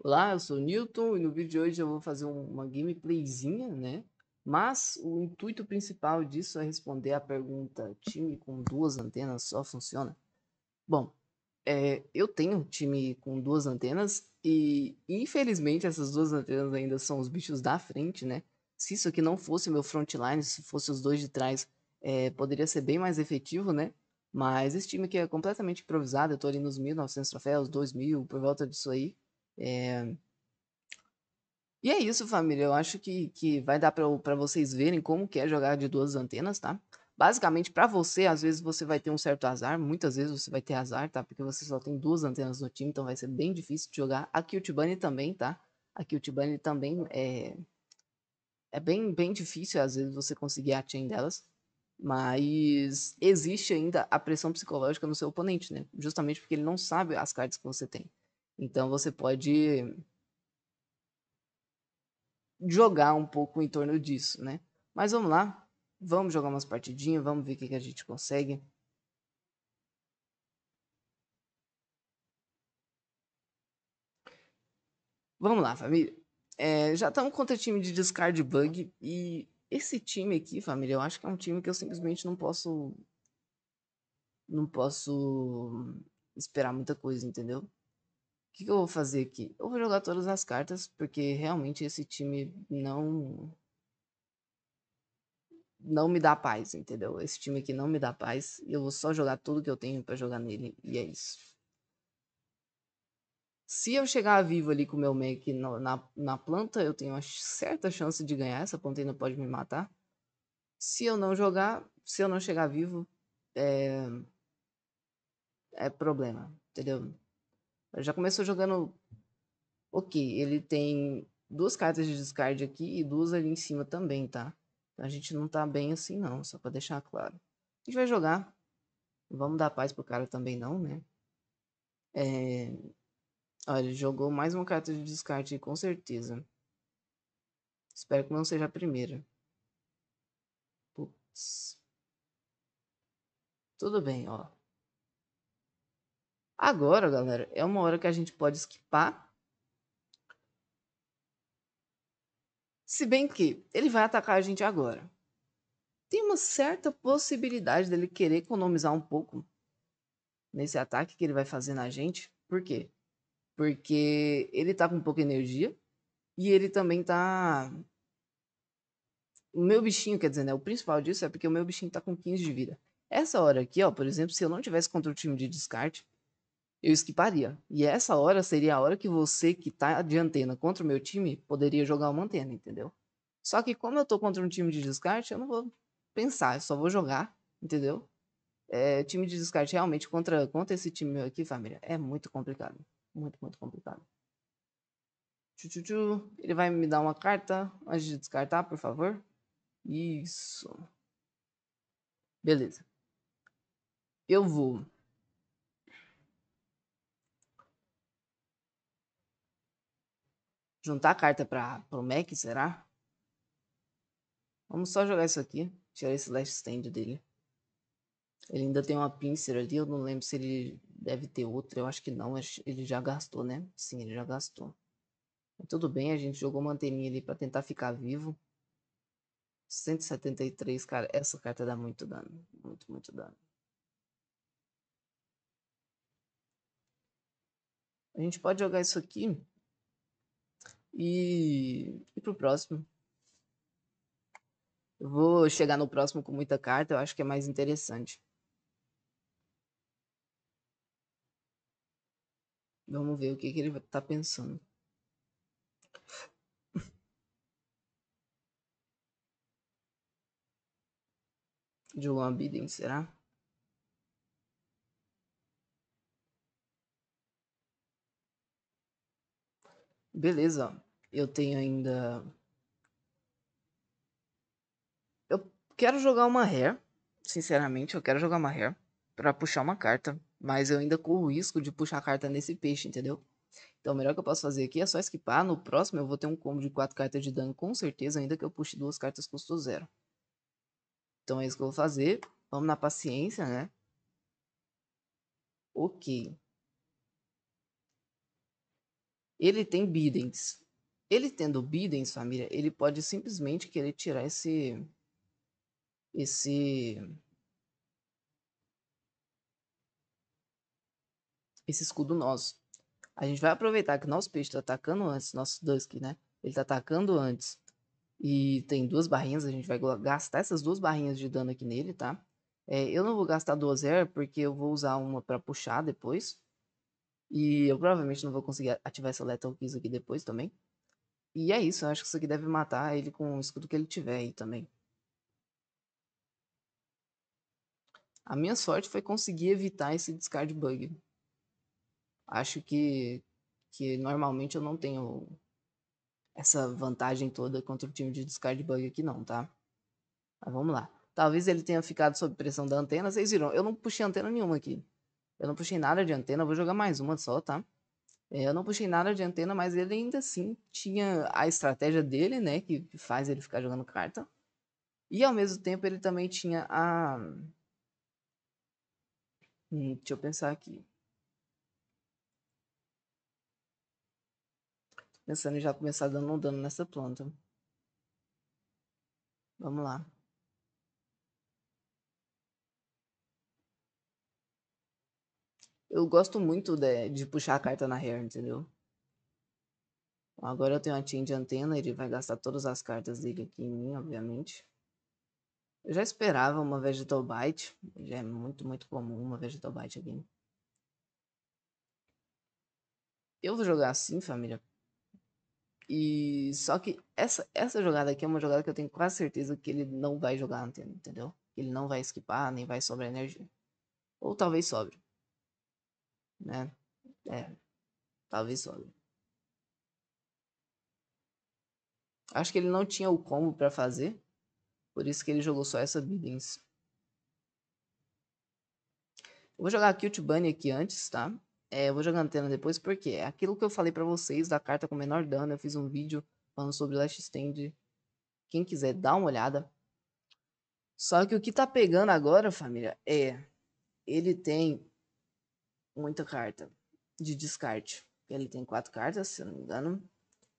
Olá, eu sou o Newton e no vídeo de hoje eu vou fazer uma gameplayzinha, né? Mas o intuito principal disso é responder a pergunta time com duas antenas só funciona? Bom, é, eu tenho time com duas antenas e infelizmente essas duas antenas ainda são os bichos da frente, né? Se isso aqui não fosse meu frontline, se fosse os dois de trás, é, poderia ser bem mais efetivo, né? Mas esse time aqui é completamente improvisado, eu tô ali nos 1.900 troféus, 2.000, por volta disso aí, é... E é isso, família. Eu acho que, que vai dar para vocês verem como que é jogar de duas antenas, tá? Basicamente, para você, às vezes você vai ter um certo azar. Muitas vezes você vai ter azar, tá? Porque você só tem duas antenas no time, então vai ser bem difícil de jogar. A Tibani também, tá? A Tibani também é... É bem, bem difícil, às vezes, você conseguir a chain delas. Mas existe ainda a pressão psicológica no seu oponente, né? Justamente porque ele não sabe as cartas que você tem. Então você pode jogar um pouco em torno disso, né? Mas vamos lá, vamos jogar umas partidinhas, vamos ver o que, a gente consegue. Vamos lá, família. É, já estamos tá contra time de discard bug e esse time aqui, família, eu acho que é um time que eu simplesmente não posso não posso esperar muita coisa, entendeu? que, que eu vou fazer aqui? Eu vou jogar todas as cartas, porque realmente esse time não. Não me dá paz, entendeu? Esse time aqui não me dá paz. E eu vou só jogar tudo que eu tenho para jogar nele. E é isso. Se eu chegar vivo ali com o meu Mac na, na planta, eu tenho uma certa chance de ganhar. Essa ponta ainda pode me matar. Se eu não jogar, se eu não chegar vivo, é, é problema, entendeu? Já começou jogando. Ok, ele tem duas cartas de descarte aqui e duas ali em cima também, tá? A gente não tá bem assim, não, só pra deixar claro. A gente vai jogar. vamos dar paz pro cara também, não, né? É... Olha, ele jogou mais uma carta de descarte, com certeza. Espero que não seja a primeira. Putz. Tudo bem, ó. Agora, galera, é uma hora que a gente pode esquipar. Se bem que ele vai atacar a gente agora. Tem uma certa possibilidade dele querer economizar um pouco nesse ataque que ele vai fazer na gente. Por quê? Porque ele tá com pouca energia e ele também tá. O meu bichinho, quer dizer, né? O principal disso é porque o meu bichinho tá com 15 de vida. Essa hora aqui, ó, por exemplo, se eu não tivesse contra o time de descarte, eu esquiparia. E essa hora seria a hora que você que tá de antena contra o meu time poderia jogar uma antena, entendeu? Só que como eu tô contra um time de descarte, eu não vou pensar, eu só vou jogar, entendeu? É, time de descarte realmente contra, contra esse time meu aqui, família, é muito complicado. Muito, muito complicado. Tchu, Ele vai me dar uma carta antes de descartar, por favor. Isso. Beleza. Eu vou Juntar a carta para o Mac, será? Vamos só jogar isso aqui. Tirar esse last stand dele. Ele ainda tem uma pincer ali. Eu não lembro se ele deve ter outra. Eu acho que não. Ele já gastou, né? Sim, ele já gastou. tudo bem, a gente jogou uma anteninha ali para tentar ficar vivo. 173, cara. Essa carta dá muito dano. Muito, muito dano. A gente pode jogar isso aqui e ir pro próximo. Eu vou chegar no próximo com muita carta, eu acho que é mais interessante. Vamos ver o que, que ele tá pensando. De Biden, será? Beleza, eu tenho ainda. Eu quero jogar uma rare. Sinceramente, eu quero jogar uma rare para puxar uma carta. Mas eu ainda corro o risco de puxar a carta nesse peixe, entendeu? Então o melhor que eu posso fazer aqui é só esquipar. No próximo eu vou ter um combo de 4 cartas de dano com certeza, ainda que eu puxe duas cartas custo zero. Então é isso que eu vou fazer. Vamos na paciência, né? Ok. Ele tem bidens. Ele tendo Bidens, família, ele pode simplesmente querer tirar esse. Esse. Esse escudo nosso. A gente vai aproveitar que nosso peixe tá atacando antes, nosso Dusk, né? Ele tá atacando antes. E tem duas barrinhas, a gente vai gastar essas duas barrinhas de dano aqui nele, tá? É, eu não vou gastar duas air, porque eu vou usar uma para puxar depois. E eu provavelmente não vou conseguir ativar essa Lethal Kiss aqui depois também. E é isso, eu acho que isso aqui deve matar ele com o escudo que ele tiver aí também. A minha sorte foi conseguir evitar esse discard bug. Acho que, que normalmente eu não tenho essa vantagem toda contra o time de discard bug aqui não, tá? Mas vamos lá. Talvez ele tenha ficado sob pressão da antena. Vocês viram, eu não puxei antena nenhuma aqui. Eu não puxei nada de antena, vou jogar mais uma só, tá? É, eu não puxei nada de antena, mas ele ainda assim tinha a estratégia dele, né? Que faz ele ficar jogando carta. E ao mesmo tempo ele também tinha a. Hum, deixa eu pensar aqui. Tô pensando em já começar dando um dano nessa planta. Vamos lá. eu gosto muito de, de puxar a carta na Hair, entendeu? Agora eu tenho a Chain de Antena, ele vai gastar todas as cartas dele aqui em mim, obviamente. Eu já esperava uma Vegetal Bite, já é muito, muito comum uma Vegetal Bite aqui. Eu vou jogar assim, família. E só que essa, essa jogada aqui é uma jogada que eu tenho quase certeza que ele não vai jogar antena, entendeu? Ele não vai esquipar, nem vai sobrar energia. Ou talvez sobre né? É, talvez só. Acho que ele não tinha o combo para fazer, por isso que ele jogou só essa Biddings. Eu vou jogar Cute Bunny aqui antes, tá? É, eu vou jogar antena depois, porque é aquilo que eu falei para vocês da carta com menor dano. Eu fiz um vídeo falando sobre Last Stand. Quem quiser, dá uma olhada. Só que o que tá pegando agora, família, é... Ele tem muita carta de descarte. Ele tem quatro cartas, se não me engano.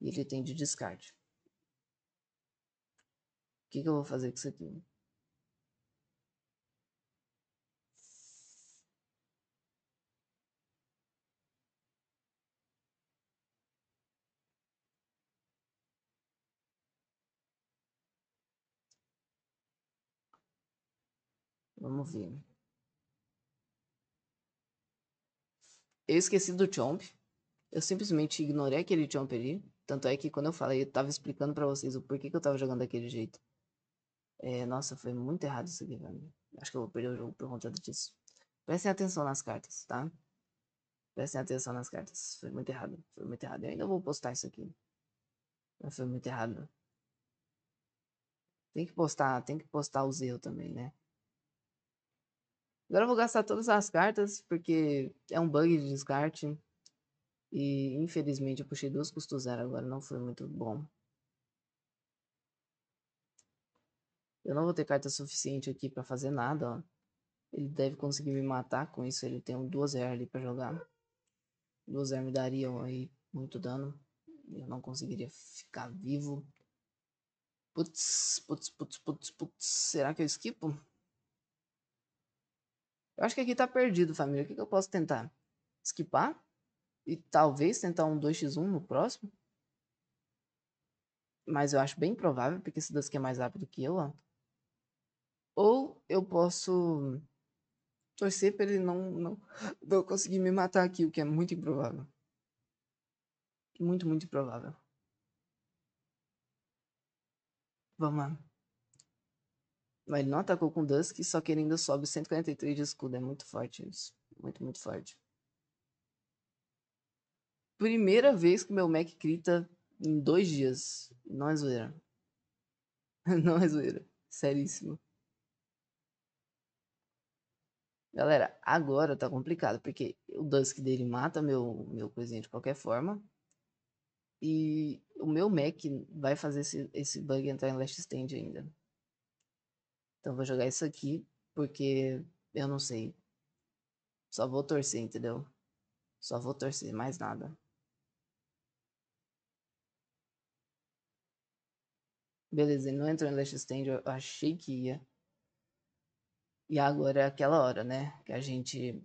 E ele tem de descarte. O que, que eu vou fazer com isso aqui? Vamos ver. Eu esqueci do Chomp. Eu simplesmente ignorei aquele Chomp ali. Tanto é que quando eu falei, eu tava explicando para vocês o porquê que eu tava jogando daquele jeito. É, nossa, foi muito errado isso aqui, velho. Acho que eu vou perder o jogo por conta disso. Prestem atenção nas cartas, tá? Prestem atenção nas cartas. Foi muito errado. Foi muito errado. Eu ainda vou postar isso aqui. Mas foi muito errado. Tem que postar, tem que postar os erros também, né? Agora eu vou gastar todas as cartas, porque é um bug de descarte. E infelizmente eu puxei duas custo zero agora, não foi muito bom. Eu não vou ter carta suficiente aqui pra fazer nada, ó. Ele deve conseguir me matar com isso, ele tem um 2 ali pra jogar. Duas air me dariam aí muito dano. Eu não conseguiria ficar vivo. Putz, putz, putz, putz, putz. Será que eu esquipo? Eu acho que aqui tá perdido, família. O que, que eu posso tentar? Skipar? E talvez tentar um 2x1 no próximo? Mas eu acho bem provável, porque esse Dusk é mais rápido que eu, ó. Ou eu posso torcer pra ele não, não, não conseguir me matar aqui, o que é muito improvável. Muito, muito improvável. Vamos lá. Mas ele não atacou com Dusk, só que ele ainda sobe 143 de escudo. É muito forte isso. Muito, muito forte. Primeira vez que meu Mac crita em dois dias. Não é zoeira. Não é zoeira. Seríssimo. Galera, agora tá complicado, porque o Dusk dele mata meu, meu coisinha de qualquer forma. E o meu Mac vai fazer esse, esse bug entrar em Last Stand ainda. Então vou jogar isso aqui, porque eu não sei. Só vou torcer, entendeu? Só vou torcer, mais nada. Beleza, ele não entrou em Last Stand, eu achei que ia. E agora é aquela hora, né? Que a gente.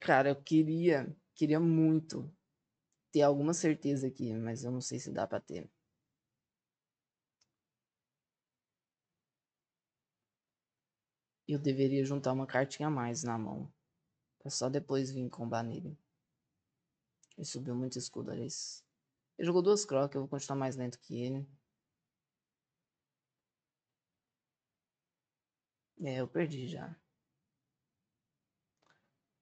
Cara, eu queria, queria muito ter alguma certeza aqui, mas eu não sei se dá pra ter. Eu deveria juntar uma cartinha a mais na mão, para só depois vir combar nele. Ele subiu muito escudo, Alice. Ele jogou duas crocs, eu vou continuar mais lento que ele. É, eu perdi já.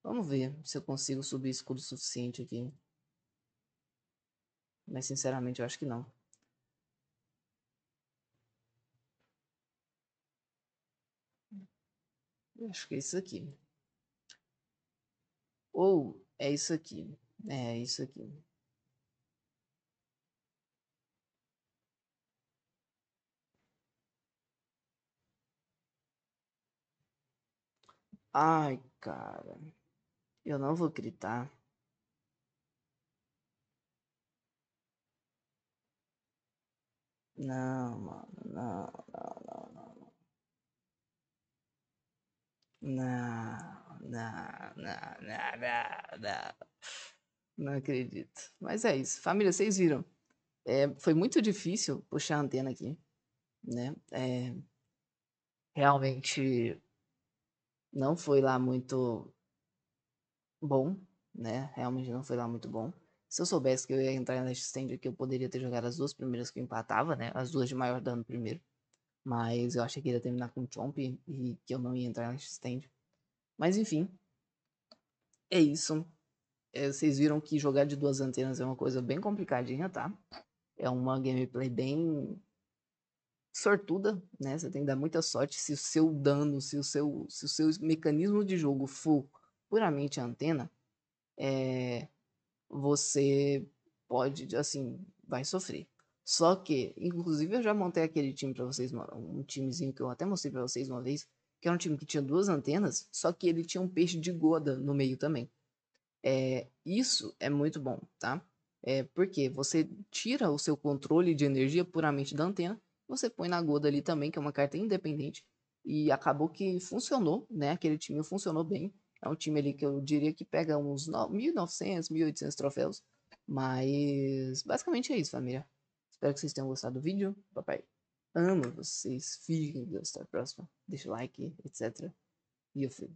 Vamos ver se eu consigo subir escudo suficiente aqui. Mas sinceramente eu acho que não. Acho que é isso aqui. Ou é isso aqui. É, é, isso aqui. Ai, cara. Eu não vou gritar. Não, mano, não, não. Não, não, não, não, não, não. acredito. Mas é isso. Família, vocês viram. É, foi muito difícil puxar a antena aqui, né? É, realmente não foi lá muito bom, né? Realmente não foi lá muito bom. Se eu soubesse que eu ia entrar na stand aqui, eu poderia ter jogado as duas primeiras que eu empatava, né? As duas de maior dano primeiro. Mas eu achei que ele ia terminar com o Chomp e que eu não ia entrar nesse stand. Mas enfim. É isso. É, vocês viram que jogar de duas antenas é uma coisa bem complicadinha, tá? É uma gameplay bem sortuda, né? Você tem que dar muita sorte se o seu dano, se o seu, se o seu mecanismo de jogo for puramente a antena, é... você pode, assim, vai sofrer. Só que, inclusive, eu já montei aquele time para vocês, um timezinho que eu até mostrei para vocês uma vez, que era um time que tinha duas antenas, só que ele tinha um peixe de goda no meio também. É, isso é muito bom, tá? É porque você tira o seu controle de energia puramente da antena, você põe na goda ali também, que é uma carta independente, e acabou que funcionou, né? Aquele time funcionou bem. É um time ali que eu diria que pega uns 1.900, 1.800 troféus, mas basicamente é isso, família. Espero que vocês tenham gostado do vídeo. Papai ama vocês. Fiquem com Deus. Até a próxima. Deixa o like, etc. E eu fui.